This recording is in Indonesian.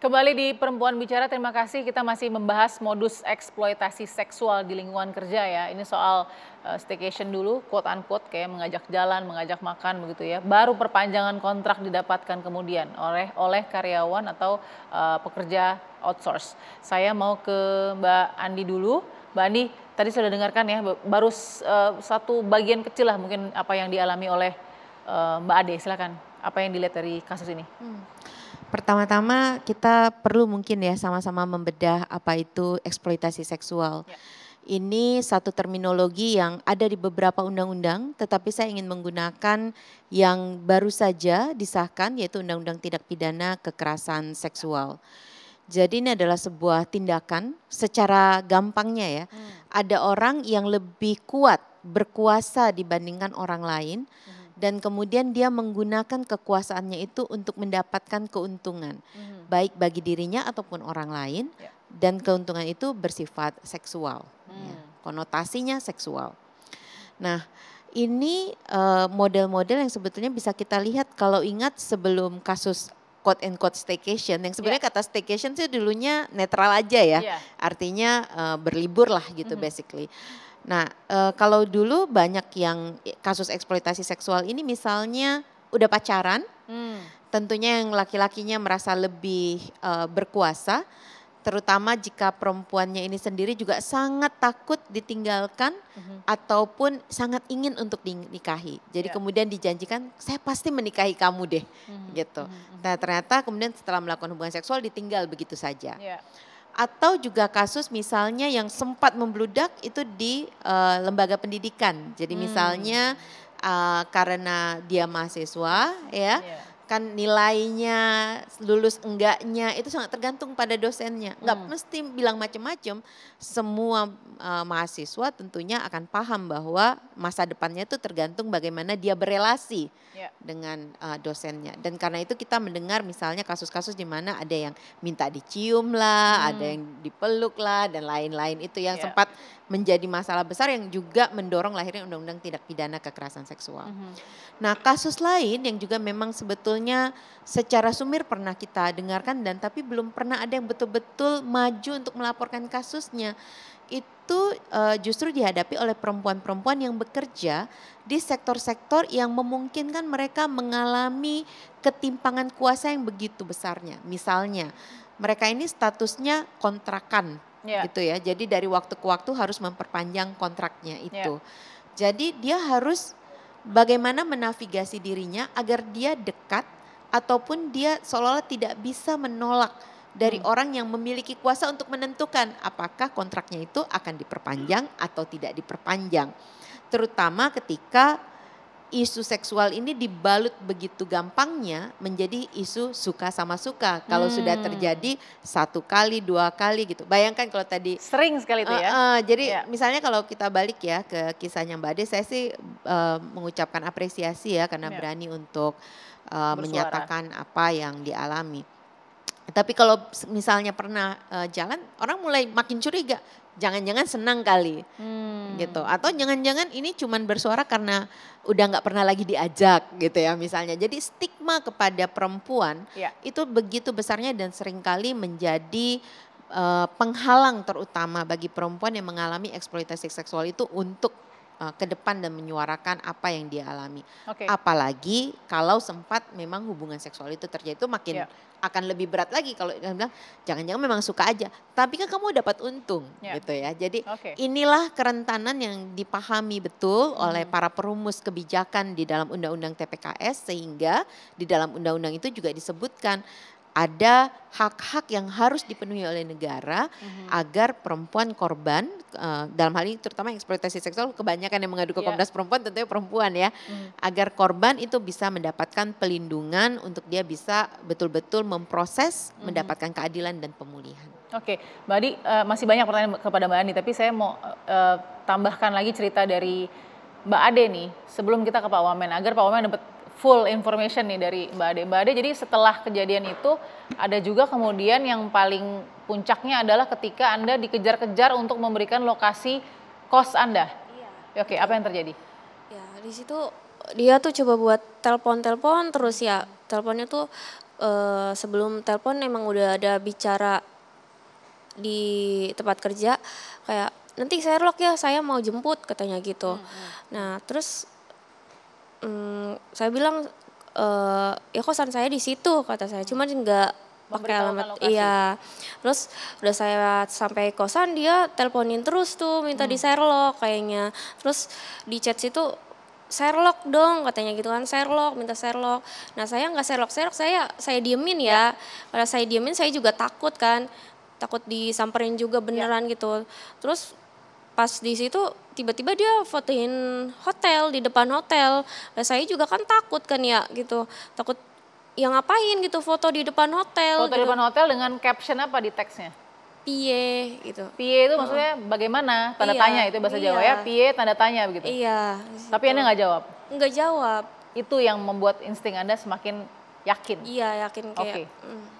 Kembali di Perempuan Bicara, terima kasih kita masih membahas modus eksploitasi seksual di lingkungan kerja ya. Ini soal uh, staycation dulu, quote-unquote kayak mengajak jalan, mengajak makan begitu ya. Baru perpanjangan kontrak didapatkan kemudian oleh oleh karyawan atau uh, pekerja outsource. Saya mau ke Mbak Andi dulu. Mbak Andi, tadi sudah dengarkan ya, baru uh, satu bagian kecil lah mungkin apa yang dialami oleh uh, Mbak Ade. Silakan, apa yang dilihat dari kasus ini? Hmm pertama-tama kita perlu mungkin ya sama-sama membedah apa itu eksploitasi seksual. Ya. Ini satu terminologi yang ada di beberapa undang-undang, tetapi saya ingin menggunakan yang baru saja disahkan yaitu Undang-Undang Tidak Pidana Kekerasan Seksual. Jadi ini adalah sebuah tindakan secara gampangnya ya. Hmm. Ada orang yang lebih kuat berkuasa dibandingkan orang lain. Hmm dan kemudian dia menggunakan kekuasaannya itu untuk mendapatkan keuntungan hmm baik bagi dirinya ataupun orang lain yeah. dan keuntungan itu bersifat seksual mm. ya, konotasinya seksual nah ini model eh, model-model yang sebetulnya bisa kita lihat kalau ingat sebelum kasus quote and quote staycation yang sebenarnya yeah. kata staycation sih dulunya netral aja ya yeah. artinya uh, berlibur lah gitu mm-hmm. basically Nah, e, kalau dulu banyak yang kasus eksploitasi seksual ini misalnya udah pacaran, hmm. tentunya yang laki-lakinya merasa lebih e, berkuasa, terutama jika perempuannya ini sendiri juga sangat takut ditinggalkan hmm ataupun sangat ingin untuk dinikahi. Jadi yeah. kemudian dijanjikan saya pasti menikahi kamu deh, hmm gitu. hmm Nah ternyata kemudian setelah melakukan hubungan seksual ditinggal begitu saja. Yeah atau juga kasus misalnya yang sempat membludak itu di uh, lembaga pendidikan. Jadi hmm. misalnya uh, karena dia mahasiswa ya. Yeah kan nilainya lulus enggaknya itu sangat tergantung pada dosennya nggak hmm. mesti bilang macam-macam semua uh, mahasiswa tentunya akan paham bahwa masa depannya itu tergantung bagaimana dia berelasi yeah. dengan uh, dosennya dan karena itu kita mendengar misalnya kasus-kasus di mana ada yang minta dicium lah hmm. ada yang dipeluk lah dan lain-lain itu yang yeah. sempat menjadi masalah besar yang juga mendorong lahirnya undang-undang tindak pidana kekerasan seksual. Mm -hmm. Nah kasus lain yang juga memang sebetulnya misalnya secara sumir pernah kita dengarkan dan tapi belum pernah ada yang betul-betul maju untuk melaporkan kasusnya itu uh, justru dihadapi oleh perempuan-perempuan yang bekerja di sektor-sektor yang memungkinkan mereka mengalami ketimpangan kuasa yang begitu besarnya. Misalnya, mereka ini statusnya kontrakan yeah. gitu ya. Jadi dari waktu ke waktu harus memperpanjang kontraknya itu. Yeah. Jadi dia harus bagaimana menavigasi dirinya agar dia dekat ataupun dia seolah-olah tidak bisa menolak dari hmm. orang yang memiliki kuasa untuk menentukan apakah kontraknya itu akan diperpanjang atau tidak diperpanjang. Terutama ketika isu seksual ini dibalut begitu gampangnya menjadi isu suka sama suka. Kalau hmm. sudah terjadi satu kali, dua kali gitu. Bayangkan kalau tadi sering sekali itu ya. Uh, uh, jadi yeah. misalnya kalau kita balik ya ke kisahnya Mbak Ade, saya sih uh, mengucapkan apresiasi ya karena yeah. berani untuk uh, menyatakan apa yang dialami. Tapi kalau misalnya pernah uh, jalan, orang mulai makin curiga. Jangan-jangan senang kali, hmm. gitu. Atau jangan-jangan ini cuma bersuara karena udah nggak pernah lagi diajak, gitu ya misalnya. Jadi stigma kepada perempuan ya. itu begitu besarnya dan seringkali menjadi uh, penghalang terutama bagi perempuan yang mengalami eksploitasi seksual itu untuk uh, ke depan dan menyuarakan apa yang dia alami. Okay. Apalagi kalau sempat memang hubungan seksual itu terjadi itu makin yeah. akan lebih berat lagi kalau dia bilang jangan-jangan memang suka aja. Tapi kan kamu dapat untung yeah. gitu ya. Jadi okay. inilah kerentanan yang dipahami betul hmm. oleh para perumus kebijakan di dalam undang-undang TPKS sehingga di dalam undang-undang itu juga disebutkan ada hak-hak yang harus dipenuhi oleh negara mm-hmm. agar perempuan korban uh, dalam hal ini terutama eksploitasi seksual kebanyakan yang mengadu ke yeah. Perempuan tentunya perempuan ya mm. agar korban itu bisa mendapatkan pelindungan untuk dia bisa betul-betul memproses mm-hmm. mendapatkan keadilan dan pemulihan. Oke, okay. Mbak Adi uh, masih banyak pertanyaan kepada Mbak Ani tapi saya mau uh, tambahkan lagi cerita dari Mbak Ade nih sebelum kita ke Pak Wamen agar Pak Wamen dapat full information nih dari Mbak Ade. Mbak Ade, jadi setelah kejadian itu ada juga kemudian yang paling puncaknya adalah ketika Anda dikejar-kejar untuk memberikan lokasi kos Anda. Iya. Oke, apa yang terjadi? Ya, di situ dia tuh coba buat telepon-telepon terus ya. Teleponnya tuh eh, sebelum telepon emang udah ada bicara di tempat kerja kayak nanti saya log ya, saya mau jemput katanya gitu. hmm. hmm. Nah, terus mm, saya bilang e, ya kosan saya di situ kata saya cuma nggak pakai alamat iya terus udah saya sampai kosan dia teleponin terus tuh minta hmm. di Sherlock kayaknya terus di chat situ Sherlock dong katanya gitu kan Sherlock minta Sherlock nah saya nggak Sherlock Sherlock saya saya diemin ya karena ya. saya diemin saya juga takut kan takut disamperin juga ya. beneran ya. gitu terus pas di situ tiba-tiba dia fotoin hotel di depan hotel nah, saya juga kan takut kan ya gitu takut yang ngapain gitu foto di depan hotel foto gitu. di depan hotel dengan caption apa di teksnya Pie gitu Pie itu maksudnya bagaimana tanda iya, tanya itu bahasa iya. Jawa ya Pie tanda tanya begitu iya tapi anda nggak jawab nggak jawab itu yang membuat insting anda semakin yakin iya yakin kayak okay. mm.